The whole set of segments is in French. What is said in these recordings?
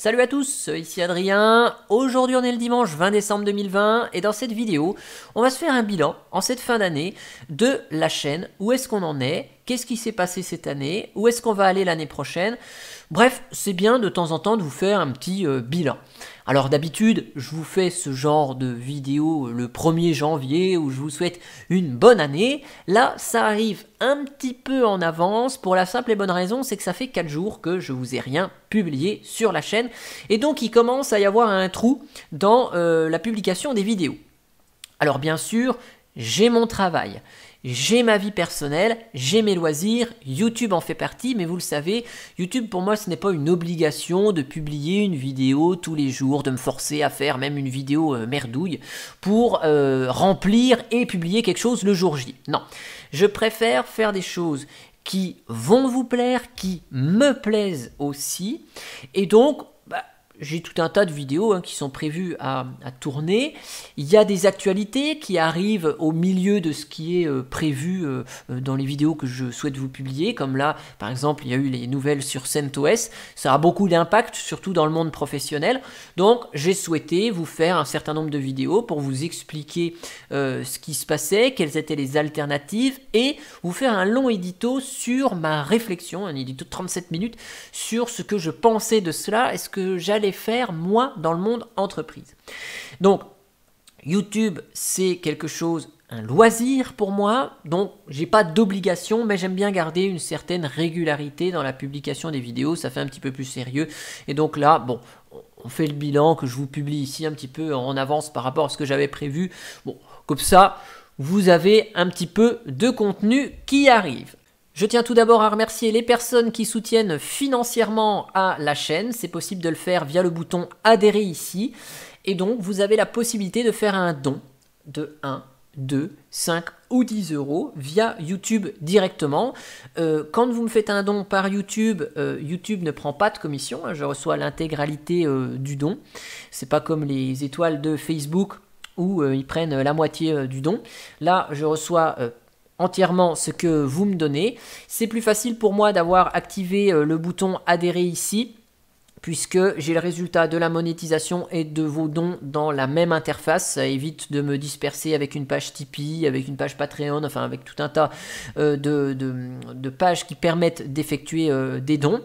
Salut à tous, ici Adrien. Aujourd'hui on est le dimanche 20 décembre 2020 et dans cette vidéo on va se faire un bilan en cette fin d'année de la chaîne, où est-ce qu'on en est, qu'est-ce qui s'est passé cette année, où est-ce qu'on va aller l'année prochaine. Bref, c'est bien de temps en temps de vous faire un petit euh, bilan. Alors d'habitude, je vous fais ce genre de vidéo euh, le 1er janvier où je vous souhaite une bonne année. Là, ça arrive un petit peu en avance pour la simple et bonne raison, c'est que ça fait 4 jours que je vous ai rien publié sur la chaîne. Et donc il commence à y avoir un trou dans euh, la publication des vidéos. Alors bien sûr, j'ai mon travail, j'ai ma vie personnelle, j'ai mes loisirs, YouTube en fait partie, mais vous le savez, YouTube pour moi ce n'est pas une obligation de publier une vidéo tous les jours, de me forcer à faire même une vidéo euh, merdouille pour euh, remplir et publier quelque chose le jour J. Non, je préfère faire des choses qui vont vous plaire, qui me plaisent aussi, et donc j'ai tout un tas de vidéos hein, qui sont prévues à, tourner. Il y a des actualités qui arrivent au milieu de ce qui est euh, prévu euh, euh, dans les vidéos que je souhaite vous publier, comme là, par exemple, il y a eu les nouvelles sur CentOS. Ça a beaucoup d'impact, surtout dans le monde professionnel. Donc, j'ai souhaité vous faire un certain nombre de vidéos pour vous expliquer ce qui se passait, quelles étaient les alternatives, et vous faire un long édito sur ma réflexion, un édito de 37 minutes, sur ce que je pensais de cela, est-ce que j'allais faire moi dans le monde entreprise. Donc YouTube, c'est quelque chose un loisir pour moi, donc j'ai pas d'obligation, mais j'aime bien garder une certaine régularité dans la publication des vidéos, ça fait un petit peu plus sérieux. Et donc là, bon, on fait le bilan que je vous publie ici un petit peu en avance par rapport à ce que j'avais prévu. Bon, comme ça, vous avez un petit peu de contenu qui arrive. Je tiens tout d'abord à remercier les personnes qui soutiennent financièrement à la chaîne. C'est possible de le faire via le bouton adhérer ici. Et donc, vous avez la possibilité de faire un don de 1, 2, 5 ou 10 euros via YouTube directement. Euh, quand vous me faites un don par YouTube, euh, YouTube ne prend pas de commission. Hein. je reçois l'intégralité euh, du don. C'est pas comme les étoiles de Facebook où ils prennent la moitié du don. Là, je reçois entièrement ce que vous me donnez. C'est plus facile pour moi d'avoir activé euh, le bouton adhérer ici puisque j'ai le résultat de la monétisation et de vos dons dans la même interface. Ça évite de me disperser avec une page Tipeee, avec une page Patreon, enfin avec tout un tas euh, de, pages qui permettent d'effectuer euh, des dons.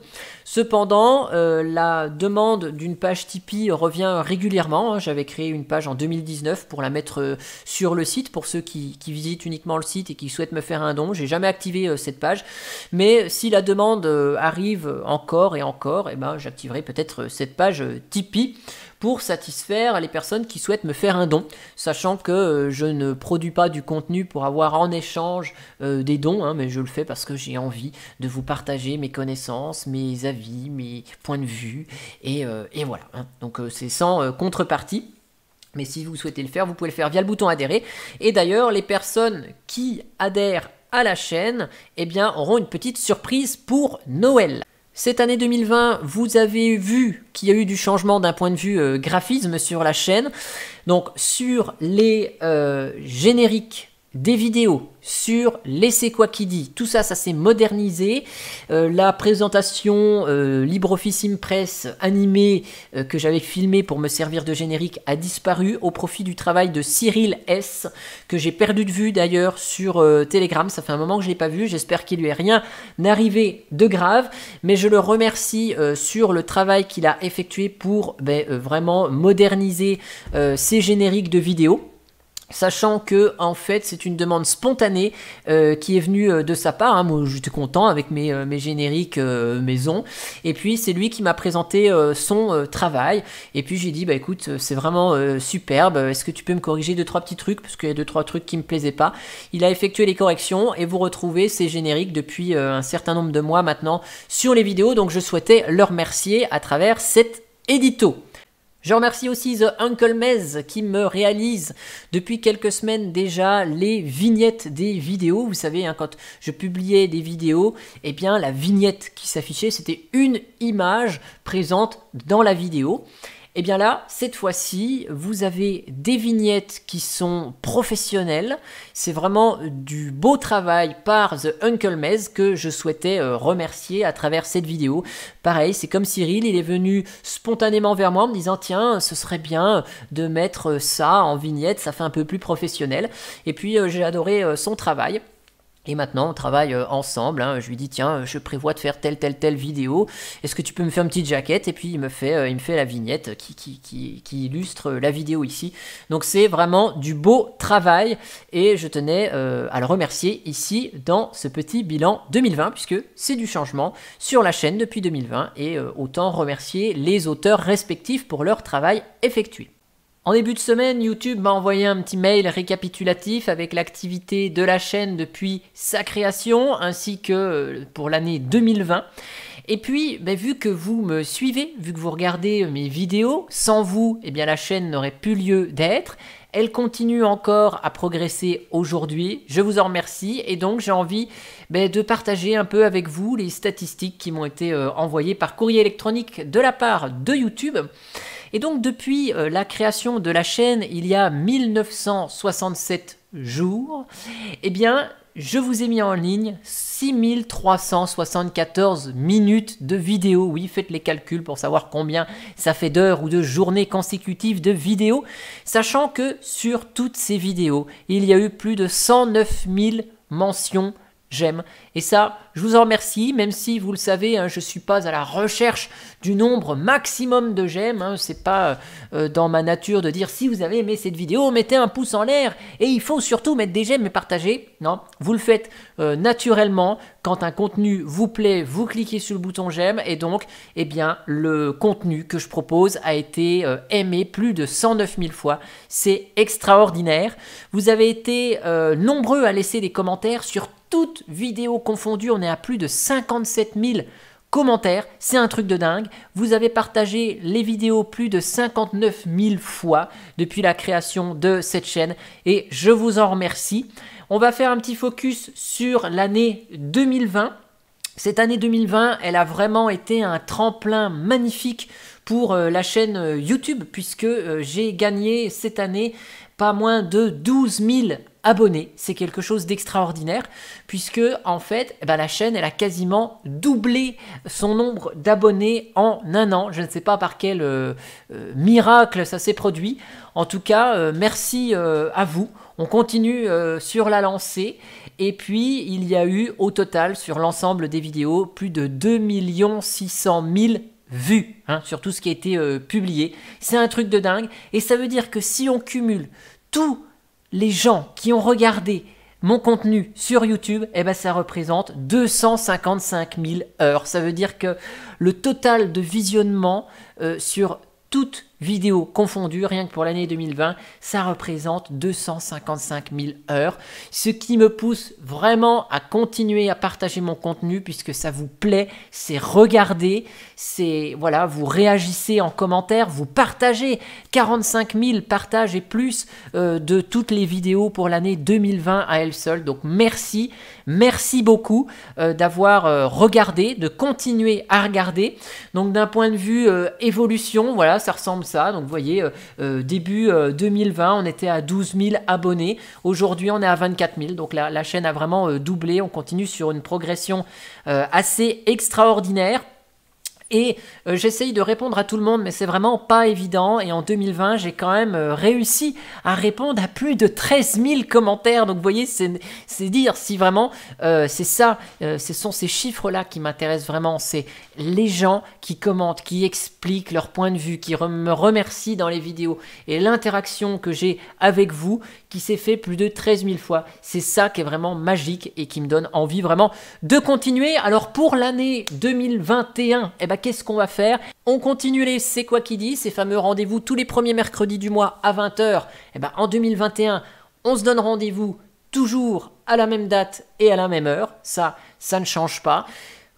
Cependant, euh, la demande d'une page Tipeee revient régulièrement. J'avais créé une page en 2019 pour la mettre sur le site pour ceux qui, visitent uniquement le site et qui souhaitent me faire un don. J'ai jamais activé cette page, mais si la demande arrive encore et encore, eh ben j'activerai peut-être cette page Tipeee pour satisfaire les personnes qui souhaitent me faire un don, sachant que euh, je ne produis pas du contenu pour avoir en échange euh, des dons, hein, mais je le fais parce que j'ai envie de vous partager mes connaissances, mes avis, mes points de vue, et, euh, voilà. Hein. Donc c'est sans contrepartie. Mais si vous souhaitez le faire, vous pouvez le faire via le bouton adhérer. Et d'ailleurs, les personnes qui adhèrent à la chaîne, eh bien, auront une petite surprise pour Noël. Cette année 2020, vous avez vu qu'il y a eu du changement d'un point de vue euh, graphisme sur la chaîne. Donc sur les euh, génériques des vidéos sur Laissez quoi qui dit. Tout ça, ça s'est modernisé. Euh, la présentation euh, LibreOffice Impress animée euh, que j'avais filmée pour me servir de générique a disparu au profit du travail de Cyril S, que j'ai perdu de vue d'ailleurs sur Telegram. Ça fait un moment que je ne l'ai pas vu. J'espère qu'il lui est rien arrivé de grave. Mais je le remercie sur le travail qu'il a effectué pour ben, vraiment moderniser ses génériques de vidéos. Sachant que en fait c'est une demande spontanée euh, qui est venue euh, de sa part. Hein. Moi j'étais content avec mes, euh, génériques maison. Et puis c'est lui qui m'a présenté son travail. Et puis j'ai dit bah écoute c'est vraiment superbe. Est-ce que tu peux me corriger deux trois petits trucs parce qu'il y a deux trois trucs qui me plaisaient pas. Il a effectué les corrections et vous retrouvez ces génériques depuis un certain nombre de mois maintenant sur les vidéos. Donc je souhaitais le remercier à travers cet édito. Je remercie aussi The Uncle Mez qui me réalise depuis quelques semaines déjà les vignettes des vidéos. Vous savez, hein, quand je publiais des vidéos, eh bien la vignette qui s'affichait, c'était une image présente dans la vidéo. Et eh bien là, cette fois-ci, vous avez des vignettes qui sont professionnelles. C'est vraiment du beau travail par The Uncle Mez que je souhaitais euh, remercier à travers cette vidéo. Pareil, c'est comme Cyril, il est venu spontanément vers moi en me disant tiens, ce serait bien de mettre ça en vignette, ça fait un peu plus professionnel. Et puis euh, j'ai adoré euh, son travail. Et maintenant, on travaille euh, ensemble. Hein. Je lui dis tiens, euh, je prévois de faire telle telle telle vidéo. Est-ce que tu peux me faire une petite jaquette Et puis il me fait, euh, il me fait la vignette qui, illustre la vidéo ici. Donc c'est vraiment du beau travail et je tenais à le remercier ici dans ce petit bilan 2020 puisque c'est du changement sur la chaîne depuis 2020 et autant remercier les auteurs respectifs pour leur travail effectué. En début de semaine, YouTube m'a envoyé un petit mail récapitulatif avec l'activité de la chaîne depuis sa création ainsi que euh, pour l'année 2020. Et puis, ben, vu que vous me suivez, vu que vous regardez euh, mes vidéos, sans vous, eh bien, la chaîne n'aurait plus lieu d'être. Elle continue encore à progresser aujourd'hui. Je vous en remercie et donc j'ai envie ben, de partager un peu avec vous les statistiques qui m'ont été euh, envoyées par courrier électronique de la part de YouTube. Et donc depuis euh, la création de la chaîne il y a 1967 jours, eh bien je vous ai mis en ligne 6374 minutes de vidéos. Oui, faites les calculs pour savoir combien ça fait d'heures ou de journées consécutives de vidéos, sachant que sur toutes ces vidéos, il y a eu plus de 109 000 mentions j'aime. Et ça, je vous en remercie, même si vous le savez, hein, je ne suis pas à la recherche du nombre maximum de j'aime. Hein. c'est pas euh, euh, dans ma nature de dire si vous avez aimé cette vidéo, mettez un pouce en l'air. Et il faut surtout mettre des j'aime et partager. Non, vous le faites euh, naturellement. Quand un contenu vous plaît, vous cliquez sur le bouton j'aime. Et donc, eh bien, le contenu que je propose a été aimé plus de 109 000 fois. C'est extraordinaire. Vous avez été nombreux à laisser des commentaires sur tout toutes vidéos confondues, on est à plus de 57 000 commentaires. C'est un truc de dingue. Vous avez partagé les vidéos plus de 59 000 fois depuis la création de cette chaîne et je vous en remercie. On va faire un petit focus sur l'année 2020. Cette année 2020, elle a vraiment été un tremplin magnifique pour euh, la chaîne euh, YouTube puisque euh, j'ai gagné cette année pas moins de 12 000 abonnés. C'est quelque chose d'extraordinaire puisque en fait, eh ben, la chaîne, elle a quasiment doublé son nombre d'abonnés en un an. Je ne sais pas par quel euh, euh, miracle ça s'est produit. En tout cas, euh, merci à vous. On continue sur la lancée. Et puis, il y a eu au total, sur l'ensemble des vidéos, plus de 2 600 000 vues hein, sur tout ce qui a été publié. C'est un truc de dingue. Et ça veut dire que si on cumule tout les gens qui ont regardé mon contenu sur YouTube, eh ben, ça représente 255 000 heures. Ça veut dire que le total de visionnement euh, sur toute vidéos confondues, rien que pour l'année 2020, ça représente 255 000 heures, ce qui me pousse vraiment à continuer à partager mon contenu puisque ça vous plaît, c'est regarder, c'est voilà, vous réagissez en commentaire, vous partagez 45 000 partages et plus euh, de toutes les vidéos pour l'année 2020 à elle seule. Donc merci, merci beaucoup euh, d'avoir euh, regardé, de continuer à regarder. Donc d'un point de vue évolution, voilà, ça ressemble donc vous voyez, euh, euh, début 2020, euh, on était à 12 000 abonnés. Aujourd'hui, on est à 24 000. Donc la chaîne a vraiment doublé. On continue sur une progression assez extraordinaire. Et euh, j'essaye de répondre à tout le monde, mais c'est vraiment pas évident. Et en 2020, j'ai quand même euh, réussi à répondre à plus de 13 000 commentaires. Donc vous voyez, c'est dire si vraiment euh, c'est ça, ce sont ces chiffres-là qui m'intéressent vraiment. C'est les gens qui commentent, qui expliquent leur point de vue, qui me remercient dans les vidéos. Et l'interaction que j'ai avec vous, qui s'est fait plus de 13 000 fois. C'est ça qui est vraiment magique et qui me donne envie vraiment de continuer. Alors pour l'année 2021, et eh ben, qu'est-ce qu'on va faire On continue les C'est quoi qui dit, ces fameux rendez-vous tous les premiers mercredis du mois à 20h. Eh et ben en 2021, on se donne rendez-vous toujours à la même date et à la même heure. Ça, ça ne change pas.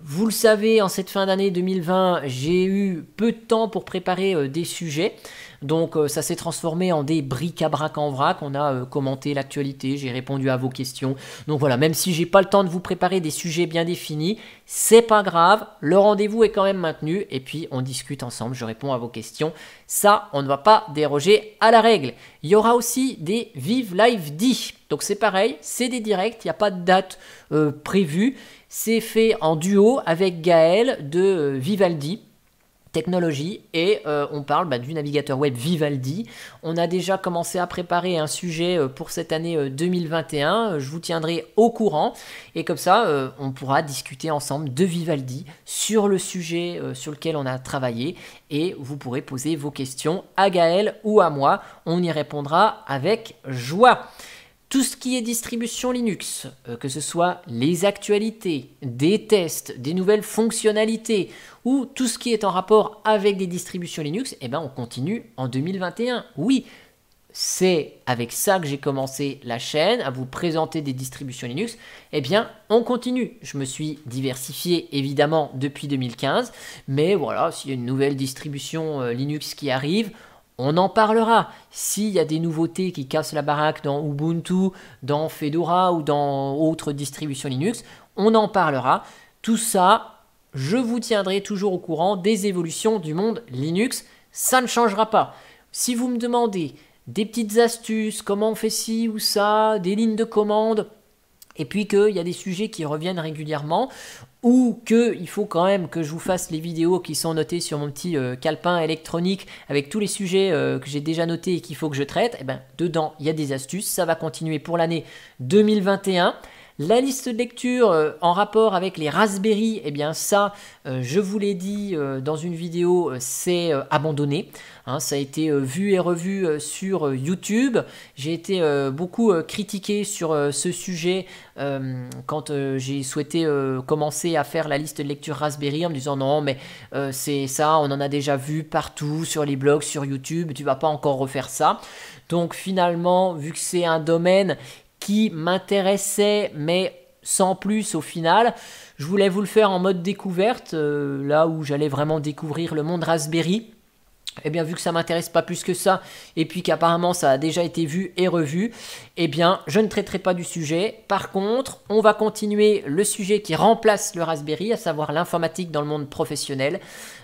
Vous le savez, en cette fin d'année 2020, j'ai eu peu de temps pour préparer euh, des sujets. Donc euh, ça s'est transformé en des bric-à-brac en vrac. On a euh, commenté l'actualité, j'ai répondu à vos questions. Donc voilà, même si j'ai pas le temps de vous préparer des sujets bien définis, c'est pas grave. Le rendez-vous est quand même maintenu et puis on discute ensemble. Je réponds à vos questions. Ça, on ne va pas déroger à la règle. Il y aura aussi des Vive Live D. Donc c'est pareil, c'est des directs, il n'y a pas de date euh, prévue. C'est fait en duo avec Gaël de Vivaldi technologie et euh, on parle bah, du navigateur web Vivaldi. On a déjà commencé à préparer un sujet euh, pour cette année 2021. Euh, je vous tiendrai au courant et comme ça, on pourra discuter ensemble de Vivaldi sur le sujet sur lequel on a travaillé et vous pourrez poser vos questions à Gaël ou à moi. On y répondra avec joie. Tout ce qui est distribution Linux, euh, que ce soit les actualités, des tests, des nouvelles fonctionnalités ou tout ce qui est en rapport avec des distributions Linux, eh ben on continue en 2021. Oui, c'est avec ça que j'ai commencé la chaîne, à vous présenter des distributions Linux, eh bien, on continue. Je me suis diversifié, évidemment, depuis 2015, mais voilà, s'il y a une nouvelle distribution euh, Linux qui arrive, on en parlera. S'il y a des nouveautés qui cassent la baraque dans Ubuntu, dans Fedora ou dans autres distributions Linux, on en parlera. Tout ça, je vous tiendrai toujours au courant des évolutions du monde Linux. Ça ne changera pas. Si vous me demandez des petites astuces, comment on fait ci ou ça, des lignes de commande, et puis qu'il y a des sujets qui reviennent régulièrement, ou que il faut quand même que je vous fasse les vidéos qui sont notées sur mon petit euh, calepin électronique avec tous les sujets euh, que j'ai déjà notés et qu'il faut que je traite, et eh ben dedans il y a des astuces. Ça va continuer pour l'année 2021. La liste de lecture euh, en rapport avec les Raspberry, eh bien ça, euh, je vous l'ai dit euh, dans une vidéo, c'est abandonné. Hein, ça a été vu et revu sur YouTube. J'ai été beaucoup critiqué sur ce sujet quand j'ai souhaité commencer à faire la liste de lecture Raspberry en me disant non mais c'est ça, on en a déjà vu partout sur les blogs, sur YouTube, tu vas pas encore refaire ça. Donc finalement, vu que c'est un domaine qui m'intéressait, mais sans plus au final. Je voulais vous le faire en mode découverte, euh, là où j'allais vraiment découvrir le monde Raspberry eh bien vu que ça m'intéresse pas plus que ça, et puis qu'apparemment ça a déjà été vu et revu, eh bien je ne traiterai pas du sujet. Par contre, on va continuer le sujet qui remplace le Raspberry, à savoir l'informatique dans le monde professionnel.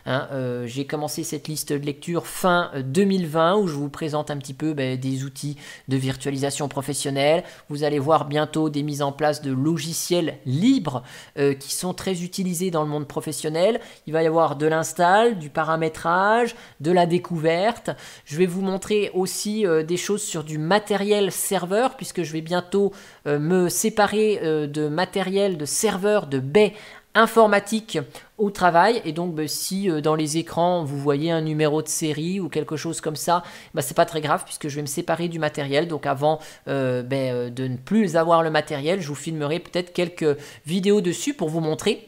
Hein, euh, j'ai commencé cette liste de lecture fin 2020 euh, où je vous présente un petit peu ben, des outils de virtualisation professionnelle. Vous allez voir bientôt des mises en place de logiciels libres euh, qui sont très utilisés dans le monde professionnel. Il va y avoir de l'install, du paramétrage, de la découverte. Je vais vous montrer aussi euh, des choses sur du matériel serveur, puisque je vais bientôt euh, me séparer euh, de matériel de serveur de baie informatique au travail et donc bah, si dans les écrans vous voyez un numéro de série ou quelque chose comme ça bah, c'est pas très grave puisque je vais me séparer du matériel donc avant bah, de ne plus avoir le matériel je vous filmerai peut-être quelques vidéos dessus pour vous montrer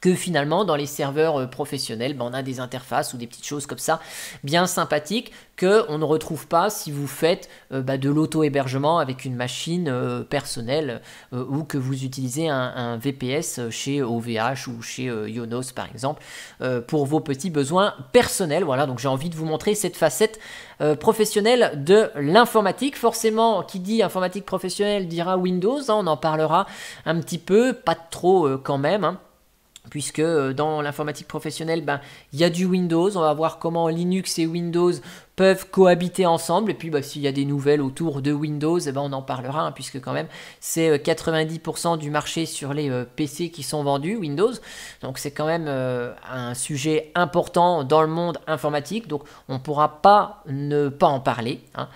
que finalement dans les serveurs euh, professionnels, ben, on a des interfaces ou des petites choses comme ça bien sympathiques que on ne retrouve pas si vous faites euh, ben, de l'auto-hébergement avec une machine euh, personnelle ou que vous utilisez un, VPS chez OVH ou chez Yonos, par exemple pour vos petits besoins personnels. Voilà, donc j'ai envie de vous montrer cette facette professionnelle de l'informatique. Forcément, qui dit informatique professionnelle dira Windows, hein, on en parlera un petit peu, pas trop quand même. Hein puisque euh, dans l'informatique professionnelle, ben, il y a du Windows, on va voir comment Linux et Windows peuvent cohabiter ensemble, et puis ben, s'il y a des nouvelles autour de Windows, eh ben, on en parlera, hein, puisque quand même c'est 90% euh, du marché sur les euh, PC qui sont vendus, Windows, donc c'est quand même un sujet important dans le monde informatique, donc on ne pourra pas ne pas en parler. Hein.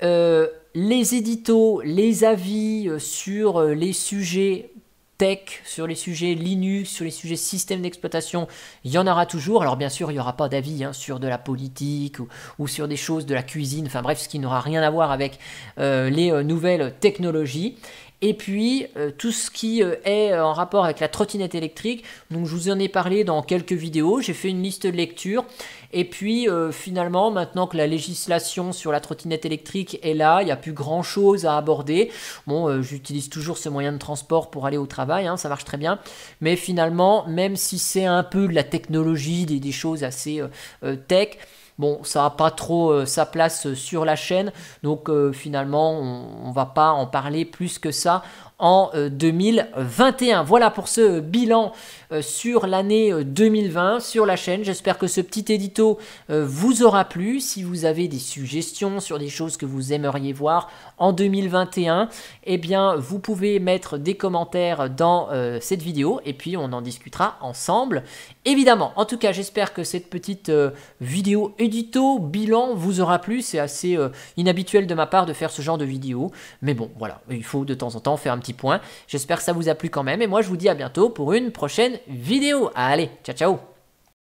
les éditos, les avis sur les sujets sur les sujets Linux, sur les sujets système d'exploitation, il y en aura toujours. Alors bien sûr, il n'y aura pas d'avis hein, sur de la politique ou, sur des choses de la cuisine, enfin bref, ce qui n'aura rien à voir avec euh, les euh, nouvelles technologies. Et puis euh, tout ce qui euh, est euh, en rapport avec la trottinette électrique. Donc je vous en ai parlé dans quelques vidéos, j'ai fait une liste de lecture. Et puis finalement, maintenant que la législation sur la trottinette électrique est là, il n'y a plus grand chose à aborder. Bon, j'utilise toujours ce moyen de transport pour aller au travail, hein, ça marche très bien. Mais finalement, même si c'est un peu de la technologie, des choses assez tech, bon, ça n'a pas trop euh, sa place euh, sur la chaîne. Donc euh, finalement, on ne va pas en parler plus que ça en 2021. Euh, voilà pour ce euh, bilan euh, sur l'année 2020 sur la chaîne. J'espère que ce petit édito vous aura plu. Si vous avez des suggestions sur des choses que vous aimeriez voir en 2021, eh bien vous pouvez mettre des commentaires dans cette vidéo et puis on en discutera ensemble. Évidemment, en tout cas, j'espère que cette petite vidéo édito bilan vous aura plu. C'est assez inhabituel de ma part de faire ce genre de vidéo, mais bon, voilà, il faut de temps en temps faire un petit point. J'espère que ça vous a plu quand même. Et moi, je vous dis à bientôt pour une prochaine vidéo. Allez, ciao, ciao